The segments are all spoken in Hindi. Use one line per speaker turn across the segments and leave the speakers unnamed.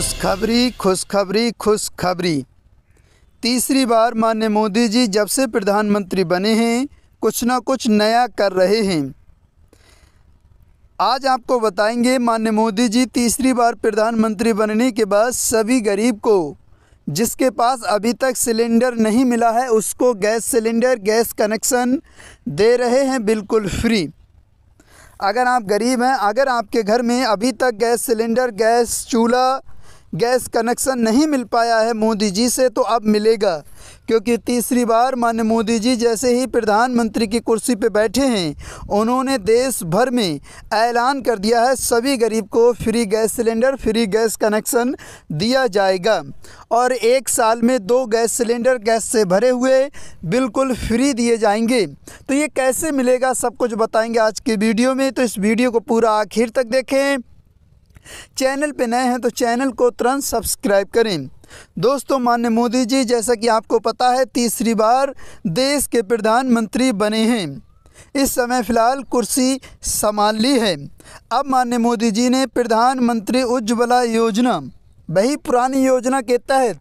खुशखबरी खुशखबरी खुशखबरी तीसरी बार मान्य मोदी जी जब से प्रधानमंत्री बने हैं कुछ ना कुछ नया कर रहे हैं आज आपको बताएंगे मान्य मोदी जी तीसरी बार प्रधानमंत्री बनने के बाद सभी गरीब को जिसके पास अभी तक सिलेंडर नहीं मिला है उसको गैस सिलेंडर गैस कनेक्शन दे रहे हैं बिल्कुल फ्री अगर आप गरीब हैं अगर आपके घर में अभी तक गैस सिलेंडर गैस चूल्हा गैस कनेक्शन नहीं मिल पाया है मोदी जी से तो अब मिलेगा क्योंकि तीसरी बार मान्य मोदी जी जैसे ही प्रधानमंत्री की कुर्सी पर बैठे हैं उन्होंने देश भर में ऐलान कर दिया है सभी गरीब को free gas cylinder free gas connection दिया जाएगा और एक साल में दो गैस सिलेंडर गैस से भरे हुए बिल्कुल फ्री दिए जाएंगे तो ये कैसे मिलेगा सब कुछ बताएंगे आज की वीडियो में तो इस वीडियो को पूरा आखिर तक देखें चैनल पे नए हैं तो चैनल को तुरंत सब्सक्राइब करें दोस्तों मान्य मोदी जी जैसा कि आपको पता है तीसरी बार देश के प्रधानमंत्री बने हैं इस समय फिलहाल कुर्सी संभाल ली है अब मान्य मोदी जी ने प्रधानमंत्री उज्ज्वला योजना वही पुरानी योजना के तहत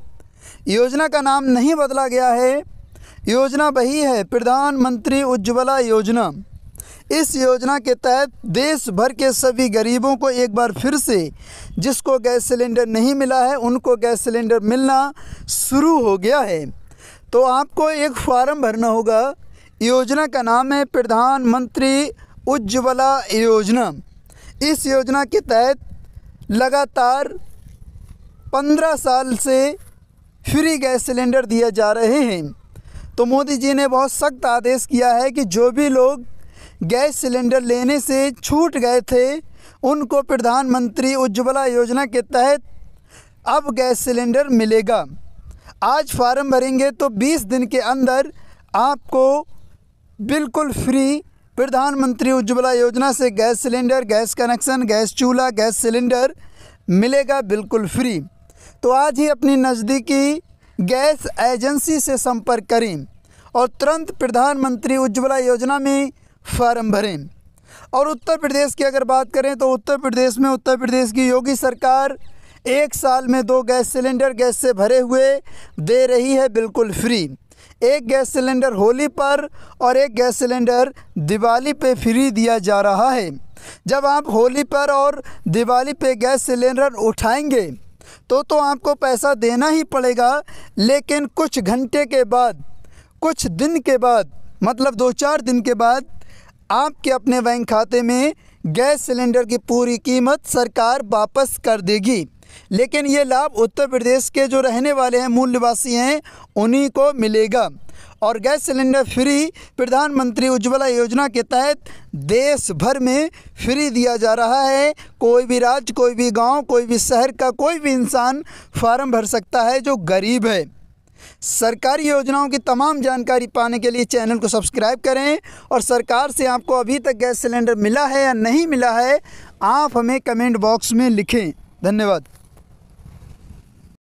योजना का नाम नहीं बदला गया है योजना वही है प्रधानमंत्री उज्ज्वला योजना इस योजना के तहत देश भर के सभी गरीबों को एक बार फिर से जिसको गैस सिलेंडर नहीं मिला है उनको गैस सिलेंडर मिलना शुरू हो गया है तो आपको एक फार्म भरना होगा योजना का नाम है प्रधानमंत्री उज्ज्वला योजना इस योजना के तहत लगातार पंद्रह साल से फ्री गैस सिलेंडर दिया जा रहे हैं तो मोदी जी ने बहुत सख्त आदेश किया है कि जो भी लोग गैस सिलेंडर लेने से छूट गए थे उनको प्रधानमंत्री उज्ज्वला योजना के तहत अब गैस सिलेंडर मिलेगा आज फार्म भरेंगे तो 20 दिन के अंदर आपको बिल्कुल फ्री प्रधानमंत्री उज्ज्वला योजना से gas cylinder gas connection gas चूल्हा गैस सिलेंडर मिलेगा बिल्कुल फ्री तो आज ही अपनी नज़दीकी गैस एजेंसी से संपर्क करें और तुरंत प्रधानमंत्री उज्ज्वला योजना में फार्म भरें और उत्तर प्रदेश की अगर बात करें तो उत्तर प्रदेश में उत्तर प्रदेश की योगी सरकार एक साल में दो गैस सिलेंडर गैस से भरे हुए दे रही है बिल्कुल फ्री एक गैस सिलेंडर होली पर और एक गैस सिलेंडर दिवाली पे फ्री दिया जा रहा है जब आप होली पर और दिवाली पे गैस सिलेंडर उठाएंगे तो तो आपको पैसा देना ही पड़ेगा लेकिन कुछ घंटे के बाद कुछ दिन के बाद मतलब दो चार दिन के बाद आपके अपने बैंक खाते में गैस सिलेंडर की पूरी कीमत सरकार वापस कर देगी लेकिन ये लाभ उत्तर प्रदेश के जो रहने वाले हैं मूल निवासी हैं उन्हीं को मिलेगा और गैस सिलेंडर फ्री प्रधानमंत्री उज्ज्वला योजना के तहत देश भर में फ्री दिया जा रहा है कोई भी राज्य कोई भी गांव कोई भी शहर का कोई भी इंसान फार्म भर सकता है जो गरीब है सरकारी योजनाओं की तमाम जानकारी पाने के लिए चैनल को सब्सक्राइब करें और सरकार से आपको अभी तक गैस सिलेंडर मिला है या नहीं मिला है आप हमें कमेंट बॉक्स में लिखें धन्यवाद